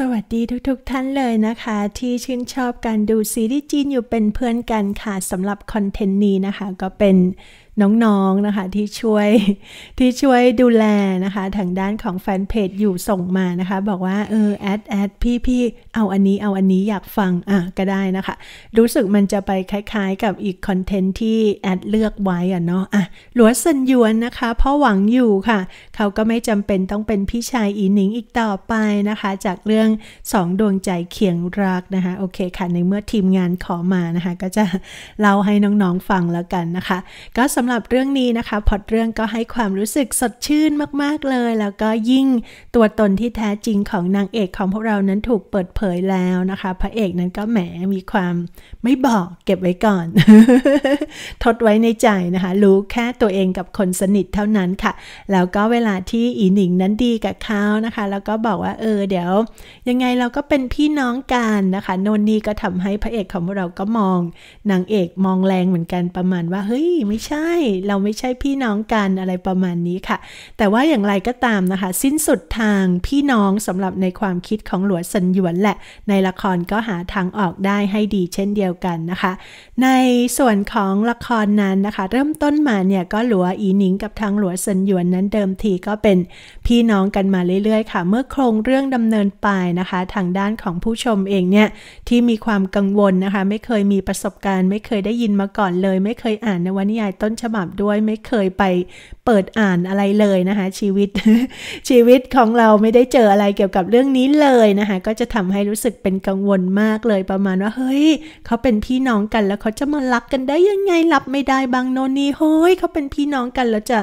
สวัสดีทุกๆทท่านเลยนะคะ ที่ชื่นชอบการดูซีรีส์จีนอยู่เป็นเพื่อนกันค่ะสำหรับคอนเทนต์นี้นะคะก็เป็นน้องๆ นะคะที่ช่วยที่ช่วยดูแลนะคะทางด้านของแฟนเพจอยู่ส่งมานะคะบอกว่าเออแอดแอดพี่พี่เอาอันนี้เอาอันนี้อยากฟังอ่ะก็ได้นะคะรู้สึกมันจะไปคล้ายๆ กับอีกคอนเทนต์ที่แอดเลือกไว้อ่ะเนาะอ่ะหลัวสันยวนนะคะพ่อหวังอยู่ค่ะเขาก็ไม่จำเป็นต้องเป็นพี่ชายอีหนิงอีกต่อไปนะคะจากเรื่องสองดวงใจเคียงรักนะคะโอเคค่ะในเมื่อทีมงานขอมานะคะก็จะเล่าให้น้องๆฟังแล้วกันนะคะ ก็สำำหรับเรื่องนี้นะคะพอดเรื่องก็ให้ความรู้สึกสดชื่นมากๆเลย แล้วก็ยิ่งตัวตนที่แท้จริงของนางเอกของพวกเรานั้นถูกเปิดเผยแล้วนะคะ พระเอกนั้นก็แหม มีความไม่บอกเก็บไว้ก่อน ทดไว้ในใจนะคะ รู้แค่ตัวเองกับคนสนิทเท่านั้นค่ะ แล้วก็เวลาที่อีหนิงนั้นดีกับเขานะคะ แล้วก็บอกว่าเออเดี๋ยวยังไงเราก็เป็นพี่น้องกันนะคะ โนนนี่ก็ทำให้พระเอกของพวกเราก็มองนางเอกมองแรงเหมือนกันประมาณว่าเฮ้ยไม่ใช่เราไม่ใช่พี่น้องกันอะไรประมาณนี้ค่ะ แต่ว่าอย่างไรก็ตามนะคะ สิ้นสุดทางพี่น้องสำหรับในความคิดของหลวสัญญยวนแหละ ในละครก็หาทางออกได้ให้ดีเช่นเดียวกันนะคะ ในส่วนของละครนั้นนะคะ เริ่มต้นมาเนี่ยก็หลววอีนิงกับทางหลววสัญญยวนนั้นเดิมทีก็เป็นพี่น้องกันมาเรื่อยๆค่ะ เมื่อโครงเรื่องดำเนินไปนะคะ ทางด้านของผู้ชมเองเนี่ยที่มีความกังวลนะคะไม่เคยมีประสบการณ์ไม่เคยได้ยินมาก่อนเลยไม่เคยอ่านนวนิยายต้นฉฉบับด้วยไม่เคยไปเปิดอ่านอะไรเลยนะคะ ชีวิตชีวิตของเราไม่ได้เจออะไรเกี่ยวกับเรื่องนี้เลยนะคะ ก็จะทำให้รู้สึกเป็นกังวลมากเลยประมาณว่าเฮ้ยเขาเป็นพี่น้องกันแล้วเขาจะมารักกันได้ยังไงรับไม่ได้บางโนนี่เฮ้ยเขาเป็นพี่น้องกัน แล้วจะ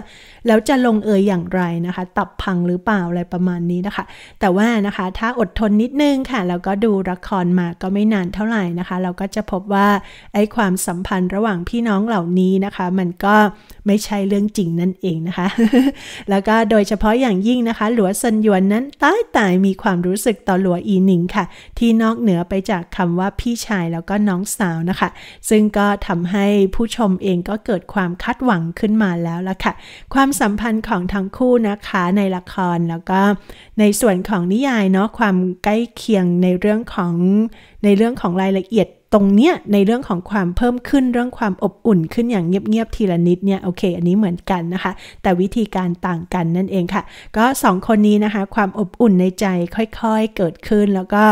แล้วจะลงเอยอย่างไรนะคะ ตับพังหรือเปล่าอะไรประมาณนี้นะคะ แต่ว่านะคะ ถ้าอดทนนิดนึงค่ะแล้วก็ดูละครมาก็ไม่นานเท่าไหร่นะคะ เราก็จะพบว่าไอ้ความสัมพันธ์ระหว่างพี่น้องเหล่านี้นะคะ มันก็ไม่ใช่เรื่องจริงนั่นเองงนะคะแล้วก็โดยเฉพาะอย่างยิ่งนะคะ หลัวซันยวนนั้นใต้ตายมีความรู้สึกต่อหลัวอีหนิงค่ะที่นอกเหนือไปจากคำว่าพี่ชายแล้วก็น้องสาวนะคะ ซึ่งก็ทำให้ผู้ชมเองก็เกิดความคาดหวังขึ้นมาแล้วละค่ะ ความสัมพันธ์ของทั้งคู่นะคะในละครแล้วก็ในส่วนของนิยายเนาะความใกล้เคียงในเรื่องของในเรื่องของรายละเอียดตรงเนี้ยในเรื่องของความเพิ่มขึ้นเรื่องความอบอุ่นขึ้นอย่างเงียบๆทีละนิดเนี่ยโอเค อันนี้เหมือนกันนะคะ แต่วิธีการต่างกันนั่นเองค่ะ ก็ 2 คนนี้นะคะ ความอบอุ่นในใจค่อยๆเกิดขึ้นแล้วก็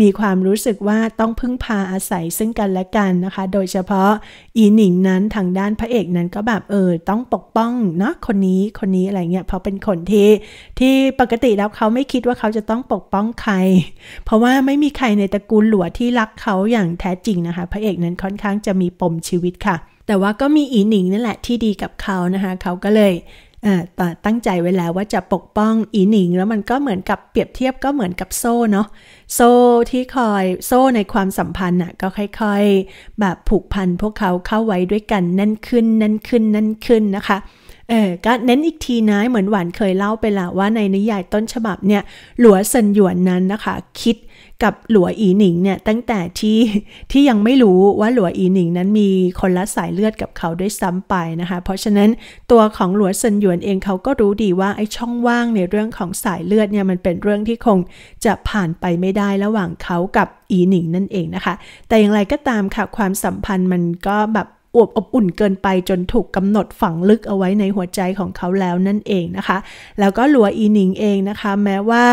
มีความรู้สึกว่าต้องพึ่งพาอาศัยซึ่งกันและกันนะคะ โดยเฉพาะอีหนิงนั้นทางด้านพระเอกนั้นก็แบบเออต้องปกป้องเนาะคนนี้คนนี้อะไรเงี้ยเพราะเป็นคนที่ที่ปกติแล้วเขาไม่คิดว่าเขาจะต้องปกป้องใคร เพราะว่าไม่มีใครในตระกูลหลัวที่รักเขาอย่างแท้จริงนะคะพระเอกนั้นค่อนข้างจะมีปมชีวิตค่ะ แต่ว่าก็มีอีหนิงนั่นแหละที่ดีกับเขานะคะเขาก็เลยตั้งใจไว้แล้วว่าจะปกป้องอีหนิงแล้วมันก็เหมือนกับเปรียบเทียบก็เหมือนกับโซ่เนาะโซ่ที่คอยโซ่ในความสัมพันธ์น่ะก็ค่อยๆแบบผูกพันพวกเขาเข้าไว้ด้วยกันนั่นขึ้นนั่นขึ้นนั่นขึ้นนะคะเออก็เน้นอีกทีนะเหมือนหวานเคยเล่าไปแล้ว่าในนิยายต้นฉบับเนี่ยหลัวเซินหยวนนั้นนะคะคิดกับหลัวอีหนิงเนี่ยตั้งแต่ที่ ที่ยังไม่รู้ว่าหลัวอีหนิงนั้นมีคนละสายเลือดกับเขาด้วยซ้ำไปนะคะ เพราะฉะนั้นตัวของหลัวเซินหยวนเองเขาก็รู้ดีว่าไอ้ช่องว่างในเรื่องของสายเลือดเนี่ยมันเป็นเรื่องที่คงจะผ่านไปไม่ได้ระหว่างเขากับอีหนิงนั่นเองนะคะ แต่อย่างไรก็ตามค่ะ ความสัมพันธ์มันก็แบบอวบอบอุ่นเกินไป จนถูกกำหนดฝังลึกเอาไว้ในหัวใจของเขาแล้วนั่นเองนะคะ แล้วก็หลัวอีหนิงเองนะคะ แม้ว่า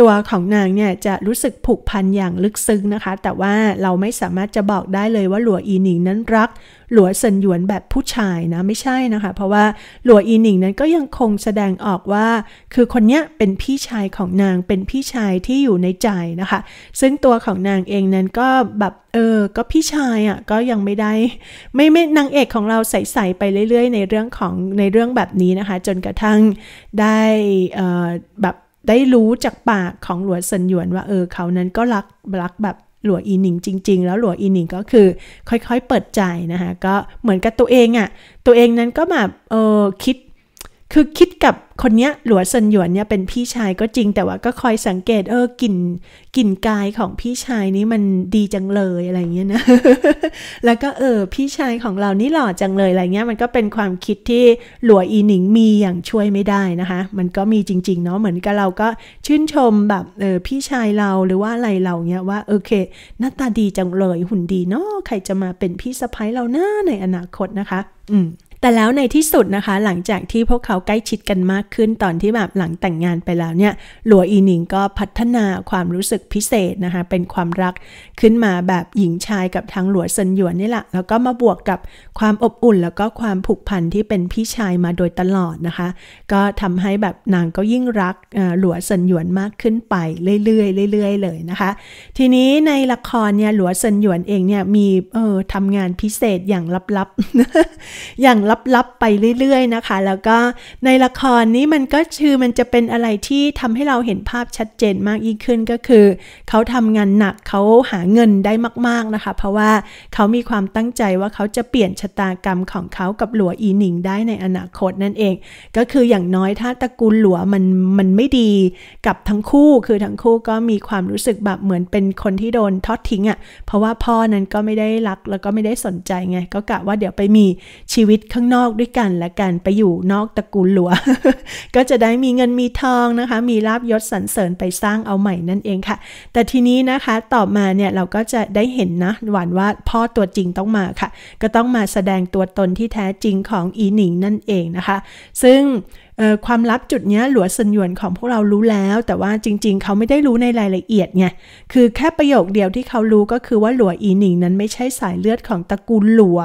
ตัวของนางเนี่ยจะรู้สึกผูกพันอย่างลึกซึ้งนะคะ แต่ว่าเราไม่สามารถจะบอกได้เลยว่าหลัวอีหนิงนั้นรักหลัวเซินหยวนแบบผู้ชายนะไม่ใช่นะคะ เพราะว่าหลัวอีหนิงนั้นก็ยังคงแสดงออกว่า คือคนเนี้ยเป็นพี่ชายของนางเป็นพี่ชายที่อยู่ในใจนะคะ ซึ่งตัวของนางเองนั้นก็แบบเออก็พี่ชายอ่ะก็ยังไม่ได้ไม่ไม่นางเอกของเราใส่ไปเรื่อย ๆ ในเรื่องของในเรื่องแบบนี้นะคะ จนกระทั่งได้แบบได้รู้จากปากของหลวเซินหยวนว่าเออเขานั้นก็รัก รักแบบหลววอีหนิงจริงๆ แล้วหลววอีหนิงก็คือค่อยๆเปิดใจนะคะก็เหมือนกับตัวเองอะ่ะตัวเองนั้นก็แบบเออคิดคือคิดกับคนเนี้ยหลัวงซันหยวนเนี่ยเป็นพี่ชายก็จริง แต่ว่าก็คอยสังเกตเออกลิ่นกลิ่นกายของพี่ชายนี้มันดีจังเลยอะไรเงี้ยนะแล้วก็เออ พี่ชายของเรานี่หล่อจังเลยอะไรเงี้ยมันก็เป็นความคิดที่หลัวอีหนิงมีอย่างช่วยไม่ได้นะคะ มันก็มีจริง ๆ เนาะเหมือนกับเราก็ชื่นชมแบบเออพี่ชายเราหรือว่าอะไรเราเนี้ยว่าโอเค หน้าตาดีจังเลยหุ่นดีเนาะใครจะมาเป็นพี่สะพ้ายเราหน้าในอนาคตนะคะ อืมแต่แล้วในที่สุดนะคะหลังจากที่พวกเขาใกล้ชิดกันมากขึ้นตอนที่แบบหลังแต่งงานไปแล้วเนี่ยหลัวอีหนิงก็พัฒนาความรู้สึกพิเศษนะคะเป็นความรักขึ้นมาแบบหญิงชายกับทางหลัวเซินหยวนนี่แหละแล้วก็มาบวกกับความอบอุ่นแล้วก็ความผูกพันที่เป็นพี่ชายมาโดยตลอดนะคะ ก็ทำให้แบบนางก็ยิ่งรักหลัวเซินหยวนมากขึ้นไปเรื่อยๆเรื่อยๆเลยนะคะ ทีนี้ในละครเนี่ยหลัวเซินหยวนเองเนี่ยมีเออทำงานพิเศษอย่างลับๆอย่างลับลับๆไปเรื่อย ๆนะคะ แล้วก็ในละครนี้มันก็ชื่อมันจะเป็นอะไรที่ทำให้เราเห็นภาพชัดเจนมากยิ่งขึ้นก็คือ เขาทำงานหนักเขาหาเงินได้มาก ๆ นะคะ เพราะว่าเขามีความตั้งใจว่าเขาจะเปลี่ยน ชะตากรรมของเขากับหลัว อีหนิง ได้ ในอนาคตนั่นเอง ก็คืออย่างน้อยถ้าตระกูลหลัวมันมันไม่ดีกับทั้งคู่ คือทั้งคู่ก็มีความรู้สึกแบบเหมือนเป็นคนที่โดนทอดทิ้งอะ่ะเพราะว่าพ่อนั้นก็ไม่ได้รักแล้วก็ไม่ได้สนใจไงก็กะว่าเดี๋ยวไปมีชีวิตข้างางนอกด้วยกันและกันไปอยู่นอกตระกูลหลวงก็จะได้มีเงินมีทองนะคะ มีลาบยศสรรเสริญไปสร้างเอาใหม่นั่นเองค่ะ แต่ทีนี้นะคะต่อมาเนี่ยเราก็จะได้เห็นนะ หวานว่าพ่อตัวจริงต้องมาค่ะ ก็ต้องมาแสดงตัวตนที่แท้จริงของอีหนิงนั่นเองนะคะ ซึ่งความลับจุดนี้หลัวสนยวนของพวกเรารู้แล้ว แต่ว่าจริงๆ เขาไม่ได้รู้ในรายละเอียดไงคือแค่ประโยคเดียวที่เขารู้ก็คือว่าหลัวอีหนิงนั้นไม่ใช่สายเลือดของตระกูลหลัว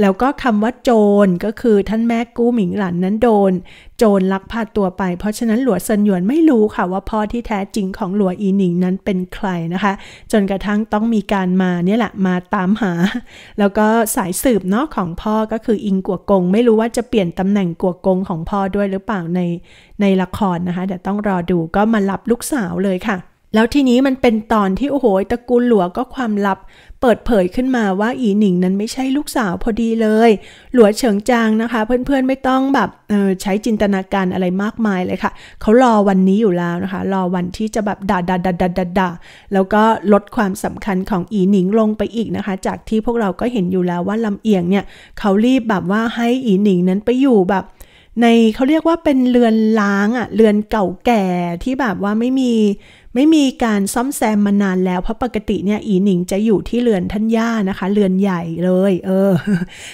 แล้วก็คำว่าโจรก็คือท่านแม่กู้หมิงหลันนั้นโดนโจรลักพาตัวไปเพราะฉะนั้นหลัวเซินหยวนไม่รู้ค่ะว่าพ่อที่แท้จริงของหลัวอีหนิงนั้นเป็นใครนะคะ จนกระทั่งต้องมีการมาเนี่ยแหละมาตามหา แล้วก็สายสืบเนาะของพ่อก็คืออิงกัวกงไม่รู้ว่าจะเปลี่ยนตำแหน่งกัวกงของพ่อด้วยหรือเปล่าในในละครนะคะเดี๋ยวต้องรอดูก็มารับลูกสาวเลยค่ะ แล้วทีนี้มันเป็นตอนที่โอ้โหตระกูลหลัวก็ความลับเปิดเผยขึ้นมาว่าอีหนิงนั้นไม่ใช่ลูกสาวพอดีเลย หลัวเฉิงจางนะคะ เพื่อนๆไม่ต้องแบบใช้จินตนาการอะไรมากมายเลยค่ะ เขารอวันนี้อยู่แล้วนะคะ รอวันที่จะแบบด่าด่าด่าด่าด่าดาแล้วก็ลดความสำคัญของอีหนิงลงไปอีกนะคะ จากที่พวกเราก็เห็นอยู่แล้วว่าลำเอียงเนี่ยเขารีบแบบว่าให้อีหนิงนั้นไปอยู่แบบ ในเขาเรียกว่าเป็นเรือนล้างอะ่ะเรือนเก่าแก่ที่แบบว่าไม่มีไม่มีการซ่อมแซมมานานแล้ว เพราะปกติเนี่ยอีหนิงจะอยู่ที่เรือนท่านย่านะคะ เรือนใหญ่เลย เออ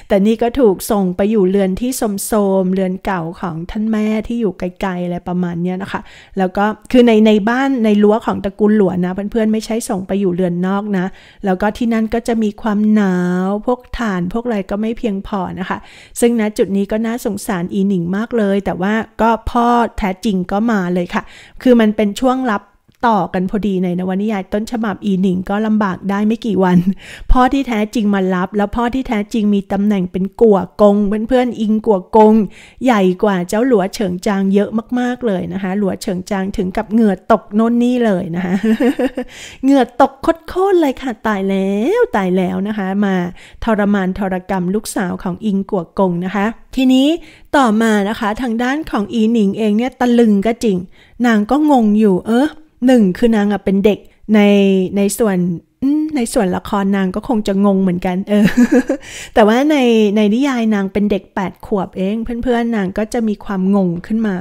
แต่นี่ก็ถูกส่งไปอยู่เรือนที่สมโสม เรือนเก่าของท่านแม่ที่อยู่ไกลๆอะไรประมาณเนี้ยนะคะ แล้วก็คือในในบ้านในรั้วของตระกูลหลวนนะเพื่อนๆไม่ใช่ส่งไปอยู่เรือนนอกนะ แล้วก็ที่นั่นก็จะมีความหนาว พวกฐานพวกอะไรก็ไม่เพียงพอนะคะ ซึ่งณจุดนี้ก็น่าสงสารอีหนิงมากเลย แต่ว่าก็พ่อแท้จริงก็มาเลยค่ะ คือมันเป็นช่วงรับต่อ กันพอดีในนวนิยายต้นฉบับอีหนิงก็ลำบากได้ไม่กี่วัน พ่อที่แท้จริงมารับ แล้วพ่อที่แท้จริงมีตำแหน่งเป็นกัวกงเพื่อนๆอิงกัวกงใหญ่กว่าเจ้าหลัวเฉิงจางเยอะมากๆเลยนะคะหลัวเฉิงจางถึงกับเหงื่อตกโน่นนี่เลยนะคะเหงื่อตกโคตรเลยค่ะตายแล้วตายแล้วนะคะ มาทรมานทรกรรมลูกสาวของอิงกัวกงนะคะ ทีนี้ต่อมานะคะทางด้านของอีหนิงเองเนี่ยตะลึงก็จริง นางก็งงอยู่เออหนึ่งคือนางอะเป็นเด็กในในส่วนในส่วนละครนางก็คงจะงงเหมือนกัน เออ แต่ว่าในในนิยายนางเป็นเด็ก8ขวบเองเพื่อนๆนางก็จะมีความงงขึ้นมา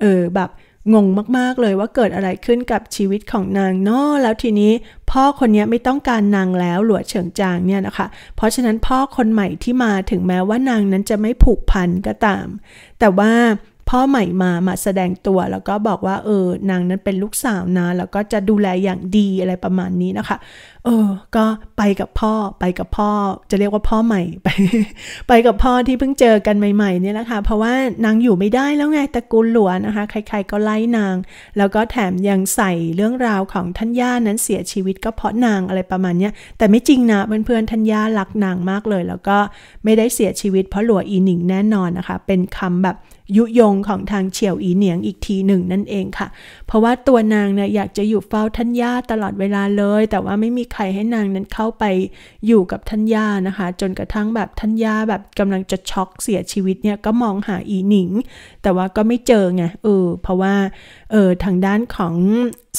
เออแบบ งงมากๆเลยว่าเกิดอะไรขึ้นกับชีวิตของนางเนาะแล้วทีนี้พ่อคนนี้ไม่ต้องการนางแล้วหลวเฉิงจางเนี่ยนะคะเพราะฉะนั้นพ่อคนใหม่ที่มาถึงแม้ว่านางนั้นจะไม่ผูกพันก็ตาม แต่ว่าพ่อใหม่มามาแสดงตัว แล้วก็บอกว่าเออนางนั้นเป็นลูกสาวนะ แล้วก็จะดูแลอย่างดีอะไรประมาณนี้นะคะเออก็ไปกับพ่อไปกับพ่อ จะเรียกว่าพ่อใหม่ ไปไปกับพ่อที่เพิ่งเจอกันใหม่ ๆ เนี่ยแหละค่ะเพราะว่านางอยู่ไม่ได้แล้วไงตระกูลหลวนะคะ ใครๆก็ไล่นาง แล้วก็แถมยังใส่เรื่องราวของท่านย่านั้นเสียชีวิต ก็เพราะนางอะไรประมาณเนี้ยแต่ไม่จริงนะเพื่อนๆท่านย่ารักนางมากเลย แล้วก็ไม่ได้เสียชีวิตเพราะหลวอีหนิงแน่นอนนะคะ เป็นคำแบบยุยงของทางเฉียวอีเหนียงอีกทีหนึ่งนั่นเองค่ะ เพราะว่าตัวนางเนี่ยอยากจะอยู่เฝ้าท่านย่าตลอดเวลาเลย แต่ว่าไม่มีใัยให้นางนั้นเข้าไปอยู่กับท่านย่านะคะ จนกระทั่งแบบท่านย่าแบบกำลังจะช็อกเสียชีวิตเนี่ย ก็มองหาอีหนิงแต่ว่าก็ไม่เจอไงเออเพราะว่าเออทางด้านของ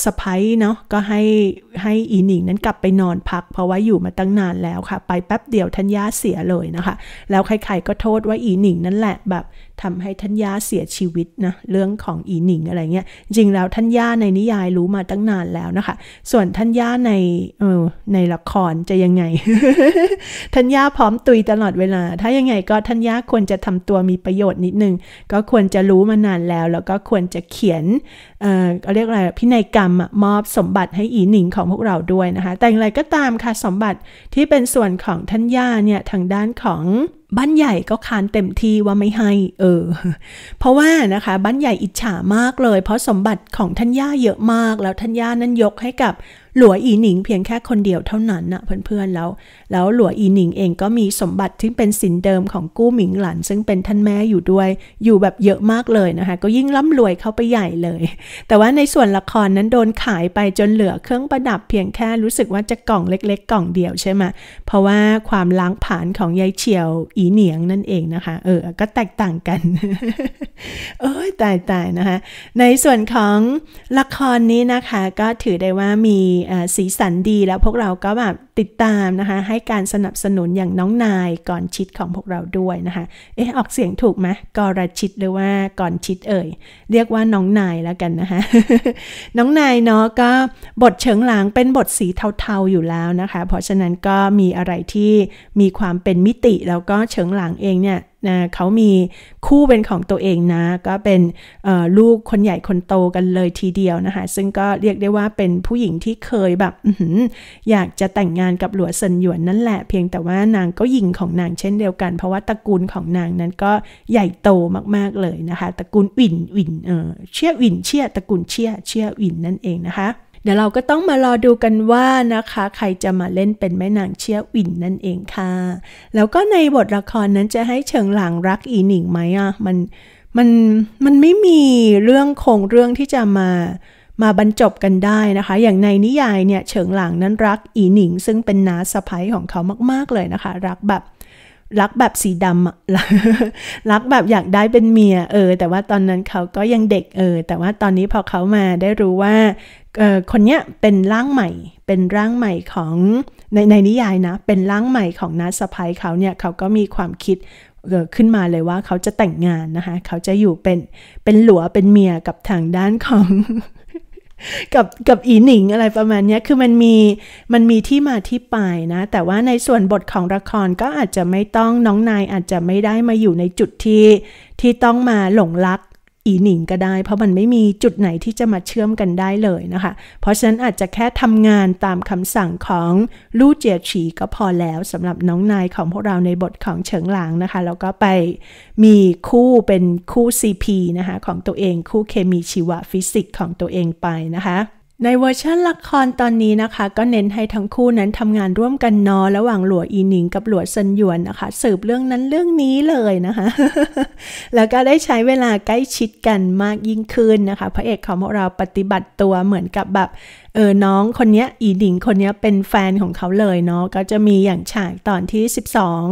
สะพ้ยเนาะก็ให้ให้อีหนิงนั้นกลับไปนอนพัก เพราะว่าอยู่มาตั้งนานแล้วค่ะ ไปแป๊บเดียวทัญญาเสียเลยนะคะ แล้วใครๆก็โทษว่าอีหนิงนั่นแหละ แบบทำให้ทัญญาเสียชีวิตนะเรื่องของอีหนิงอะไรเงี้ย จริงแล้วทัญญาในนิยายรู้มาตั้งนานแล้วนะคะ ส่วนทัญญาในเออในละครจะยังไง ทัญญาพร้อมตุยตลอดเวลา ถ้ายังไงก็ทัญญาควรจะทำตัวมีประโยชน์นิดนึง ก็ควรจะรู้มานานแล้ว แล้วก็ควรจะเขียนเออเรียกอะไรพินัยกรรมำมอบสมบัติให้อีหนิงของพวกเราด้วยนะคะ แต่อย่างไรก็ตามค่ะ สมบัติที่เป็นส่วนของท่านย่าเนี่ย ทางด้านของบ้านใหญ่ก็คานเต็มที่ว่าไม่ให้เออ เพราะว่านะคะ บ้านใหญ่อิจฉามากเลย เพราะสมบัติของท่านย่าเยอะมาก แล้วท่านย่านั้นยกให้กับหลัวอีหนิงเพียงแค่คนเดียวเท่านั้นนะเพื่อนๆแล้ว แล้วหลัวอีหนิงเองก็มีสมบัติที่เป็นสินเดิมของกู้หมิงหลัน ซึ่งเป็นท่านแม่อยู่ด้วยอยู่แบบเยอะมากเลยนะคะ ก็ยิ่งร่ำรวยเข้าไปใหญ่เลย แต่ว่าในส่วนละครนั้นโดนขายไปจนเหลือเครื่องประดับ เพียงแค่รู้สึกว่าจะกล่องเล็ก ๆ กล่องเดียวใช่ไหมเพราะว่าความล้างผาน ของยายเฉียว อีเหนียงนั่นเองนะคะเออก็แตกต่างกัน เอ้ยตายตายนะคะในส่วนของละครนี้นะคะ ก็ถือได้ว่ามีสีสันดีแล้วพวกเราก็แบบติดตามนะคะ ให้การสนับสนุนอย่างน้องนายก่อนชิดของพวกเราด้วยนะคะเอ๊ะออกเสียงถูกไหมกรชิดหรือว่าก่อนชิดเอ่ยเรียกว่าน้องนายแล้วกันนะคะน้องนายเนาะก็บทเฉิงหลางเป็นบทสีเทาๆอยู่แล้วนะคะ เพราะฉะนั้นก็มีอะไรที่มีความเป็นมิติ แล้วก็เฉิงหลางเองเนี่ยนะเขามีคู่ เป็นของตัวเองนะ ก็เป็นลูกคนใหญ่คนโตกันเลยทีเดียวนะคะ ซึ่งก็เรียกได้ว่าเป็นผู้หญิงที่เคยแบบ อยากจะแต่งงานกับหลัวเซินหยวนนั่นแหละ เพียงแต่ว่านางก็หญิงของนางเช่นเดียวกัน เพราะว่าตระกูลของนางนั้นก็ใหญ่โตมาก ๆ เลยนะคะ ตระกูลอินอินเออเชี่ยวิน เชี่ยตระกูลเชี่ย เชี่ยวินนั่นเองนะคะเดี๋ยวเราก็ต้องมารอดูกันว่านะคะใครจะมาเล่นเป็นแม่นางเชี่ยวินนั่นเองค่ะแล้วก็ในบทละครนั้นจะให้เฉิงหลังรักอีหนิงไหมอ่ะมันมันมันไม่มีเรื่องคงเรื่องที่จะมามาบรรจบกันได้นะคะ อย่างในนิยายเนี่ยเฉิงหลังนั้นรักอีหนิงซึ่งเป็นน้าสะพ้ยของเขามากๆเลยนะคะ รักแบบรักแบบสีดำรักแบบอยากได้เป็นเมียเออแต่ว่าตอนนั้นเขาก็ยังเด็กเออ แต่ว่าตอนนี้พอเขามาได้รู้ว่าออคนเนี้ยเป็นร่างใหม่ เป็นร่างใหม่ของในในนิยายนะ เป็นร่างใหม่ของนัาสะพยเขาเนี่ยเขาก็มีความคิดเกิดขึ้นมาเลยว่าเขาจะแต่งงานนะคะเขาจะอยู่เป็นเป็นหลัวเป็นเมียกับทางด้านของกับกับอีหนิงอะไรประมาณนี้คือมันมีมันมีที่มาที่ไปนะ แต่ว่าในส่วนบทของละครก็อาจจะไม่ต้องน้องนาย อาจจะไม่ได้มาอยู่ในจุดที่ที่ต้องมาหลงรักอีหนิงก็ได้ เพราะมันไม่มีจุดไหนที่จะมาเชื่อมกันได้เลยนะคะ เพราะฉะนั้นอาจจะแค่ทำงานตามคำสั่งของลู่เจียฉีก็พอแล้วสำหรับน้องนายของพวกเราในบทของเฉิงหลางนะคะ แล้วก็ไปมีคู่เป็นคู่ CP นะคะของตัวเองคู่เคมีชีวฟิสิกส์ของตัวเองไปนะคะในเวอร์ชันละครตอนนี้นะคะ ก็เน้นให้ทั้งคู่นั้นทำงานร่วมกันนอระหว่างหลัวอีหนิงกับหลัวซันหยวนนะคะ สืบเรื่องนั้นเรื่องนี้เลยนะคะ แล้วก็ได้ใช้เวลาใกล้ชิดกันมากยิ่งขึ้นนะคะ พระเอกของเราปฏิบัติตัวเหมือนกับแบบเออน้องคนนี้อีดิงคนนี้เป็นแฟนของเขาเลยเนาะก็จะมีอย่างฉากตอนที่ 12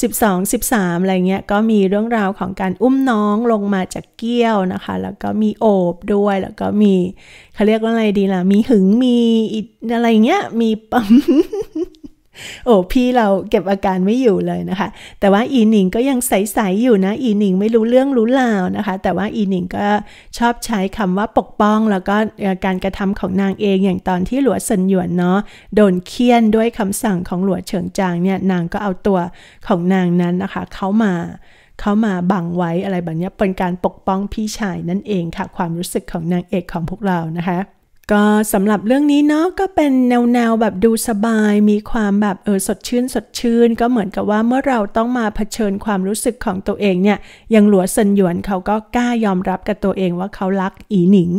12 13 อะไรเงี้ยก็มีเรื่องราวของการอุ้มน้องลงมาจากเกี้ยวนะคะ แล้วก็มีโอบด้วยแล้วก็มีเขาเรียกว่าอะไรดีล่ะมีหึงมีอะไรเงี้ยมีปั๊มโอ้พี่เราเก็บอาการไม่อยู่เลยนะคะ แต่ว่าอีหนิงก็ยังใสๆอยู่นะอีหนิงไม่รู้เรื่องรู้ราวนะคะ แต่ว่าอีหนิงก็ชอบใช้คำว่าปกป้องแล้วก็การกระทำของนางเองอย่างตอนที่หลัวเซินหยวนเนาะโดนเคี่ยนด้วยคำสั่งของหลัวเฉิงจางเนี่ย นางก็เอาตัวของนางนั้นนะคะ เข้ามาเขามาบังไว้อะไรแบบนี้เป็นการปกป้องพี่ชายนั่นเองค่ะ ความรู้สึกของนางเอกของพวกเรานะคะก็สำหรับเรื่องนี้เนาะก็เป็นแนวแนวแบบดูสบายมีความแบบเออสดชื่นสดชื่นก็เหมือนกับว่าเมื่อเราต้องมาเผชิญความรู้สึกของตัวเองเนี่ยยังหลัวเซนหยวนเขาก็กล้ายอมรับกับตัวเองว่าเขารักอีหนิง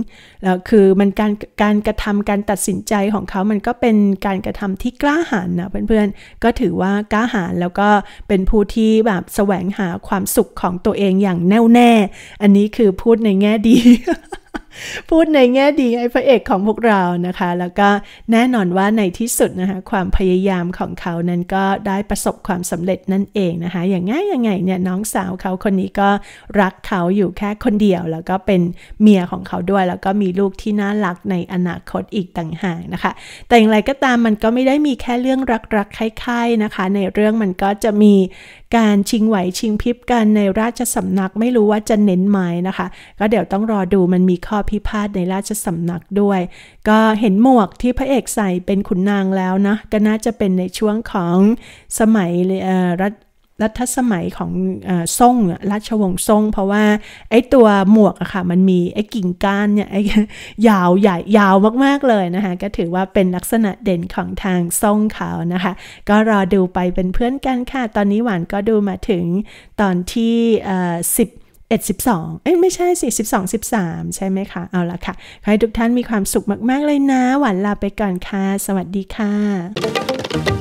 แล้วคือมันการการกระทำการตัดสินใจของเขามันก็เป็นการกระทำที่กล้าหาญนะเพื่อนๆก็ถือว่ากล้าหาญแล้วก็เป็นผู้ที่แบบแสวงหาความสุขของตัวเองอย่างแน่วแน่ อันนี้คือพูดในแง่ดีพูดในแง่ดีไอ้พระเอกของพวกเรานะคะ แล้วก็แน่นอนว่าในที่สุดนะคะความพยายามของเขานั้นก็ได้ประสบความสำเร็จนั่นเองนะคะ อย่างง่ายยังไงเนี่ยน้องสาวเขาคนนี้ก็รักเขาอยู่แค่คนเดียว แล้วก็เป็นเมียของเขาด้วย แล้วก็มีลูกที่น่ารักในอนาคตอีกต่างหากนะคะ แต่อย่างไรก็ตามมันก็ไม่ได้มีแค่เรื่องรักๆคล้ายๆนะคะ ในเรื่องมันก็จะมีการชิงไหวชิงพริบกันในราชสำนักไม่รู้ว่าจะเน้นไหมนะคะ ก็เดี๋ยวต้องรอดูมันมีข้อพิพาทในราชสำนักด้วย ก็เห็นหมวกที่พระเอกใส่เป็นขุนนางแล้วนะ ก็น่าจะเป็นในช่วงของสมัยรัรัชสมัยของซ่งราชวงศ์ซ่งเพราะว่าไอ้ตัวหมวกอะค่ะมันมีไอ้กิ่งก้านเนี่ยไอ้ยาวใหญ่ยาวมากๆเลยนะคะก็ถือว่าเป็นลักษณะเด่นของทางซ่งเขานะคะ ก็รอดูไปเป็นเพื่อนกันค่ะ ตอนนี้หวานก็ดูมาถึงตอนที่สิบเอ็ดสิบสองเอ้ยไม่ใช่สิสิบสองสิบสามใช่ไหมคะเอาละค่ะ ขอให้ทุกท่านมีความสุขมากๆเลยนะ หวานลาไปก่อนค่ะ สวัสดีค่ะ